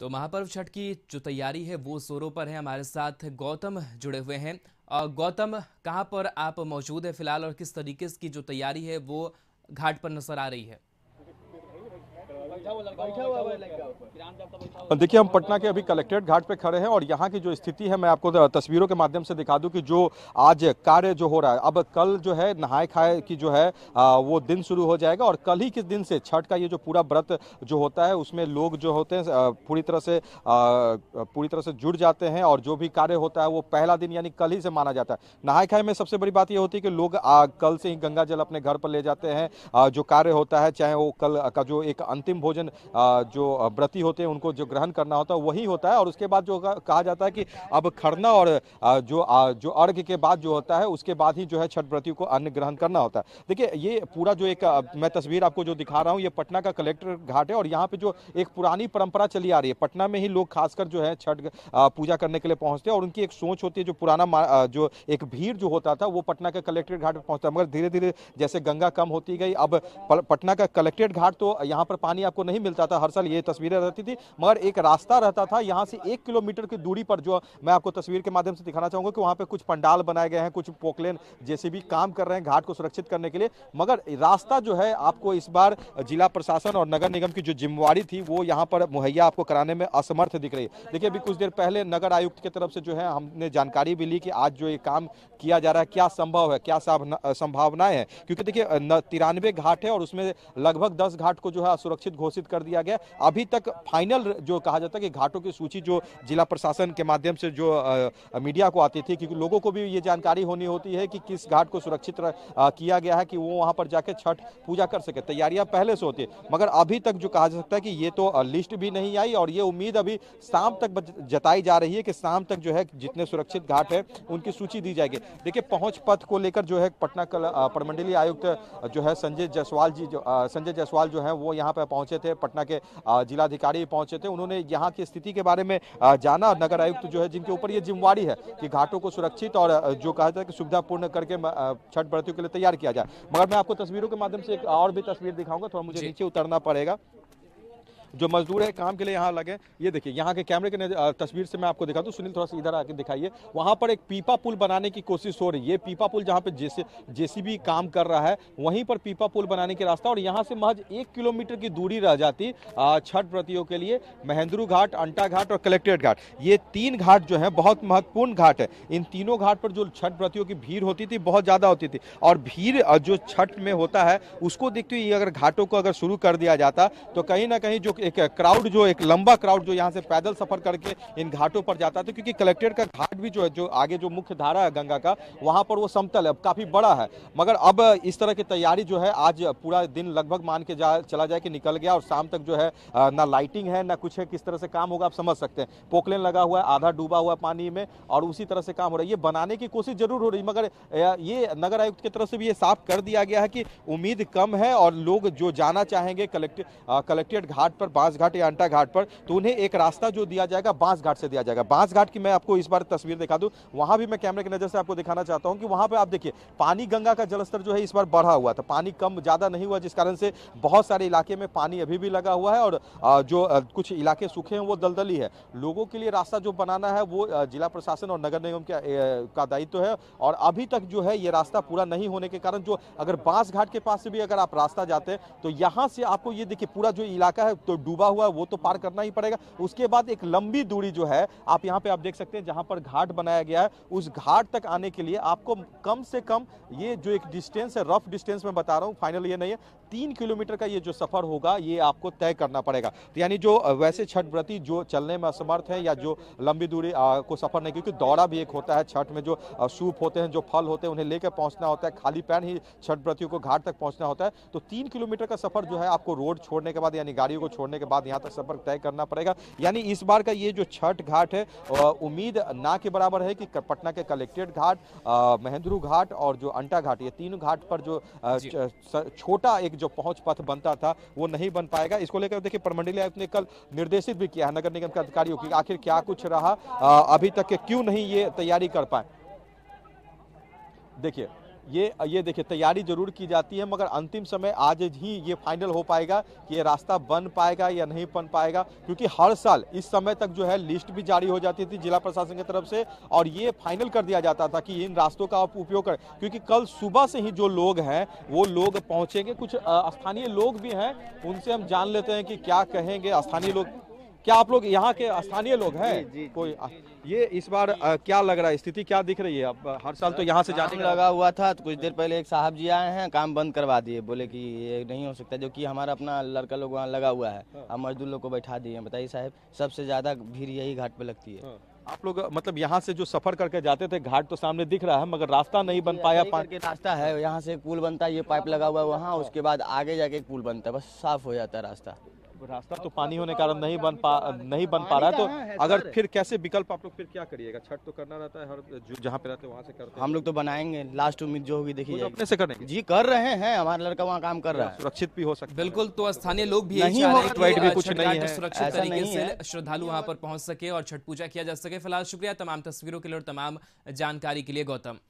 तो महापर्व छठ की जो तैयारी है वो जोरों पर है हमारे साथ गौतम जुड़े हुए हैं गौतम कहाँ पर आप मौजूद है फिलहाल और किस तरीके की जो तैयारी है वो घाट पर नजर आ रही है देखिए हम पटना के अभी कलेक्ट्रेट घाट पे खड़े हैं और यहाँ की जो स्थिति है मैं आपको तस्वीरों के माध्यम से दिखा दूं कि जो आज कार्य जो हो रहा है अब कल जो है नहाए खाए की जो है वो दिन शुरू हो जाएगा और कल ही के दिन से छठ का ये जो पूरा व्रत जो होता है उसमें लोग जो होते हैं पूरी तरह से पूरी तरह से जुड़ जाते हैं और जो भी कार्य होता है वो पहला दिन यानी कल ही से माना जाता है नहाए खाए में सबसे बड़ी बात ये होती है कि लोग कल से ही गंगा जल अपने घर पर ले जाते हैं जो कार्य होता है चाहे वो कल का जो एक अंतिम भोजन जो व्रती होते हैं उनको जो ग्रहण करना होता है वही होता है और उसके बाद जो कहा जाता है कि अब खरना और जो जो अर्घ के बाद जो होता है उसके बाद ही जो है छठ व्रतियों को अन्न ग्रहण करना होता है देखिए ये पूरा जो एक मैं तस्वीर आपको जो दिखा रहा हूँ ये पटना का कलेक्टर घाट है और यहाँ पे जो एक पुरानी परंपरा चली आ रही है पटना में ही लोग खासकर जो है छठ पूजा करने के लिए पहुँचते हैं और उनकी एक सोच होती है जो पुराना जो एक भीड़ जो होता था वो पटना का कलेक्ट्रेट घाट पर पहुँचता मगर धीरे धीरे जैसे गंगा कम होती गई अब पटना का कलेक्ट्रेट घाट तो यहाँ पर पानी आपको को नहीं मिलता था हर साल ये तस्वीरें रहती थी मगर एक रास्ता रहता था यहाँ से एक किलोमीटर की दूरी पर जो मैं आपको तस्वीर के माध्यम से दिखाना चाहूँगा कि वहाँ पर कुछ पंडाल बनाए गए हैं कुछ पोकलेन जैसे भी काम कर रहे हैं घाट को सुरक्षित करने के लिए मगर रास्ता जो है आपको इस बार जिला प्रशासन और नगर निगम की जो जिम्मेवारी थी वो यहाँ पर मुहैया आपको कराने में असमर्थ दिख रही है देखिए अभी कुछ देर पहले नगर आयुक्त की तरफ से जो है हमने जानकारी भी ली कि आज जो ये काम किया जा रहा है क्या संभव है क्या संभावनाएं हैं क्योंकि देखिए तिरानवे घाट है और उसमें लगभग दस घाट को जो है असुरक्षित घोषित कर दिया गया अभी तक फाइनल जो कहा जाता है कि घाटों की सूची जो जिला प्रशासन के माध्यम से जो मीडिया को आती थी क्योंकि लोगों को भी ये जानकारी होनी होती है कि किस घाट को सुरक्षित किया गया है कि वो वहाँ पर जाके छठ पूजा कर सके तैयारियां पहले से होती है मगर अभी तक जो कहा जा सकता है कि ये तो लिस्ट भी नहीं आई और ये उम्मीद अभी शाम तक जताई जा रही है कि शाम तक जो है जितने सुरक्षित घाट है उनकी सूची दी जाएगी देखिए पहुंच पथ को लेकर जो है पटना कल प्रमंडलीय आयुक्त जो है संजय जायसवाल जी जो संजय जायसवाल जो है वो यहाँ पर पहुंच पहुंचे थे पटना के जिलाधिकारी पहुंचे थे उन्होंने यहाँ की स्थिति के बारे में जाना नगर आयुक्त जो है जिनके ऊपर ये जिम्मेवारी है कि घाटों को सुरक्षित और जो कहा जाए कि सुविधा पूर्ण करके छठ व्रतियों के लिए तैयार किया जाए मगर मैं आपको तस्वीरों के माध्यम से एक और भी तस्वीर दिखाऊंगा थोड़ा मुझे नीचे उतरना पड़ेगा जो मजदूर है काम के लिए यहाँ लगे ये देखिए यहाँ के कैमरे के तस्वीर से मैं आपको दिखा दूँ सुनील थोड़ा सा इधर आके दिखाइए वहाँ पर एक पीपा पुल बनाने की कोशिश हो रही है ये पीपा पुल जहाँ जैसे जैसी जेसीबी काम कर रहा है वहीं पर पीपा पुल बनाने की रास्ता और यहाँ से महज एक किलोमीटर की दूरी रह जाती छठ व्रतियों के लिए महेंद्रू घाट अंटा घाट और कलेक्ट्रेट घाट ये तीन घाट जो है बहुत महत्वपूर्ण घाट है इन तीनों घाट पर जो छठ व्रतियों की भीड़ होती थी बहुत ज़्यादा होती थी और भीड़ जो छठ में होता है उसको देखते हुए अगर घाटों को अगर शुरू कर दिया जाता तो कहीं ना कहीं जो एक क्राउड जो एक लंबा क्राउड जो यहाँ से पैदल सफर करके इन घाटों पर जाता था क्योंकि कलेक्ट्रेट का घाट भी जो है जो आगे जो मुख्य धारा है गंगा का वहाँ पर वो समतल है काफ़ी बड़ा है मगर अब इस तरह की तैयारी जो है आज पूरा दिन लगभग मान के जा चला जाए कि निकल गया और शाम तक जो है ना लाइटिंग है ना कुछ है किस तरह से काम होगा आप समझ सकते हैं पोकलेन लगा हुआ है आधा डूबा हुआ पानी में और उसी तरह से काम हो रहा है ये बनाने की कोशिश जरूर हो रही मगर ये नगर आयुक्त की तरफ से भी ये साफ कर दिया गया है कि उम्मीद कम है और लोग जो जाना चाहेंगे कलेक्ट कलेक्ट्रेट घाट पर पर बांसघाट या अंटा घाट पर तो उन्हें एक रास्ता जो दिया जाएगा बांस घाट से दिया जाएगा बांस घाट की मैं आपको इस बार तस्वीर दिखा दूँ वहाँ भी मैं कैमरे की नज़र से आपको दिखाना चाहता हूँ कि वहाँ पर आप देखिए पानी गंगा का जलस्तर जो है इस बार बढ़ा हुआ था पानी कम ज़्यादा नहीं हुआ जिस कारण से बहुत सारे इलाके में पानी अभी भी लगा हुआ है और जो कुछ इलाके सूखे हैं वो दलदली है लोगों के लिए रास्ता जो बनाना है वो जिला प्रशासन और नगर निगम का दायित्व तो है और अभी तक जो है ये रास्ता पूरा नहीं होने के कारण जो अगर बांस घाट के पास से भी अगर आप रास्ता जाते हैं तो यहाँ से आपको ये देखिए पूरा जो इलाका है तो डूबा हुआ है वो तो पार करना ही पड़ेगा उसके बाद एक लंबी दूरी जो है आप यहाँ पे आप देख सकते हैं जहाँ पर घाट बनाया गया है उस घाट तक आने के लिए आपको कम से कम ये जो एक डिस्टेंस है रफ डिस्टेंस में बता रहा हूँ फाइनल ये नहीं है तीन किलोमीटर का ये जो सफ़र होगा ये आपको तय करना पड़ेगा तो यानी जो वैसे छठ व्रती जो चलने में असमर्थ है या जो लंबी दूरी को सफ़र नहीं क्योंकि दौरा भी एक होता है छठ में जो सूप होते हैं जो फल होते हैं उन्हें लेकर पहुंचना होता है खाली पैन ही छठ व्रतियों को घाट तक पहुंचना होता है तो तीन किलोमीटर का सफ़र जो है आपको रोड छोड़ने के बाद यानी गाड़ियों को छोड़ छोड़ने के बाद यहाँ तक संपर्क तय करना पड़ेगा यानी इस बार का ये जो छठ घाट है उम्मीद ना के बराबर है कि पटना के कलेक्ट्रेट घाट महेंद्रू घाट और जो अंटा घाट ये तीनों घाट पर जो छोटा एक जो पहुंच पथ बनता था वो नहीं बन पाएगा इसको लेकर देखिए प्रमंडलीय आयुक्त ने कल निर्देशित भी किया नगर निगम के अधिकारियों की आखिर क्या कुछ रहा अभी तक क्यों नहीं ये तैयारी कर पाए देखिए ये ये देखिए तैयारी जरूर की जाती है मगर अंतिम समय आज ही ये फाइनल हो पाएगा कि ये रास्ता बन पाएगा या नहीं बन पाएगा क्योंकि हर साल इस समय तक जो है लिस्ट भी जारी हो जाती थी जिला प्रशासन की तरफ से और ये फाइनल कर दिया जाता था कि इन रास्तों का आप उपयोग करें क्योंकि कल सुबह से ही जो लोग हैं वो लोग पहुँचेंगे कुछ स्थानीय लोग भी हैं उनसे हम जान लेते हैं कि क्या कहेंगे स्थानीय लोग क्या आप लोग यहाँ के स्थानीय लोग हैं कोई ये इस बार आ, क्या लग रहा है स्थिति क्या दिख रही है अब हर साल तो यहाँ से जाने लगा हुआ था तो कुछ देर पहले एक साहब जी आए हैं काम बंद करवा दिए बोले कि ये नहीं हो सकता जो कि हमारा अपना लड़का लोग वहाँ लगा हुआ है अब हाँ। मजदूर लोग को बैठा दिए बताइए साहब सबसे ज़्यादा भीड़ यही घाट पे लगती है हाँ। आप लोग मतलब यहाँ से जो सफर करके जाते थे घाट तो सामने दिख रहा है मगर रास्ता नहीं बन पाया करके रास्ता है यहाँ से एक पुल बनता है ये पाइप लगा हुआ है वहाँ उसके बाद आगे जाके एक पुल बनता है बस साफ हो जाता है रास्ता रास्ता तो पानी तो होने कारण नहीं बन पा नहीं बन पा रहा है तो अगर फिर कैसे विकल्प आप लोग फिर क्या करिएगा छठ तो करना रहता है हर जहाँ पे रहते हैं वहाँ से करते हम लोग तो बनाएंगे लास्ट उम्मीद जो होगी देखिए तो अपने से करेंगे जी कर रहे हैं हमारा लड़का वहाँ काम कर रहा है सुरक्षित भी हो सकता बिल्कुल तो स्थानीय लोग भी नहीं भी तो कुछ नहीं है सुरक्षित तरीके से श्रद्धालु वहाँ पर पहुँच सके और छठ पूजा किया जा सके फिलहाल शुक्रिया तमाम तस्वीरों के लिए और तमाम जानकारी के लिए गौतम